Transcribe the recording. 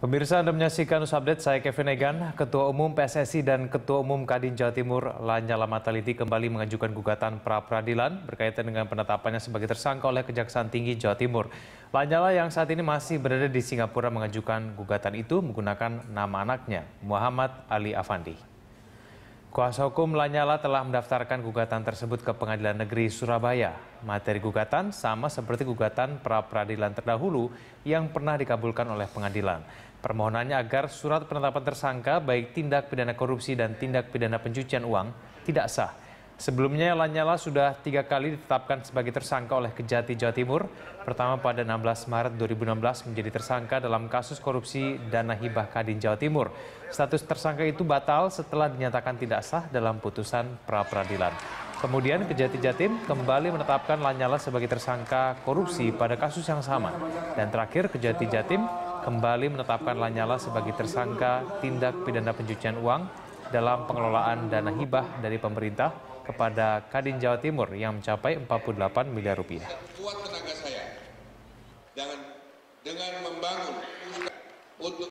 Pemirsa Anda menyaksikan news update, saya Kevin Egan, Ketua Umum PSSI dan Ketua Umum Kadin Jawa Timur Lanyala Mataliti kembali mengajukan gugatan pra-peradilan berkaitan dengan penetapannya sebagai tersangka oleh Kejaksaan Tinggi Jawa Timur. Lanyala yang saat ini masih berada di Singapura mengajukan gugatan itu menggunakan nama anaknya, Muhammad Ali Afandi. Kuasa hukum Lanyala telah mendaftarkan gugatan tersebut ke Pengadilan Negeri Surabaya. Materi gugatan sama seperti gugatan pra peradilan terdahulu yang pernah dikabulkan oleh pengadilan. Permohonannya agar surat penetapan tersangka baik tindak pidana korupsi dan tindak pidana pencucian uang tidak sah Sebelumnya Lanyala sudah tiga kali ditetapkan sebagai tersangka oleh Kejati Jawa Timur. Pertama pada 16 Maret 2016 menjadi tersangka dalam kasus korupsi dana hibah Kadin Jawa Timur. Status tersangka itu batal setelah dinyatakan tidak sah dalam putusan pra peradilan. Kemudian Kejati Jatim kembali menetapkan Lanyala sebagai tersangka korupsi pada kasus yang sama. Dan terakhir Kejati Jatim kembali menetapkan Lanyala sebagai tersangka tindak pidana pencucian uang dalam pengelolaan dana hibah dari pemerintah kepada Kadin Jawa Timur yang mencapai 48 miliar rupiah. dengan membangun untuk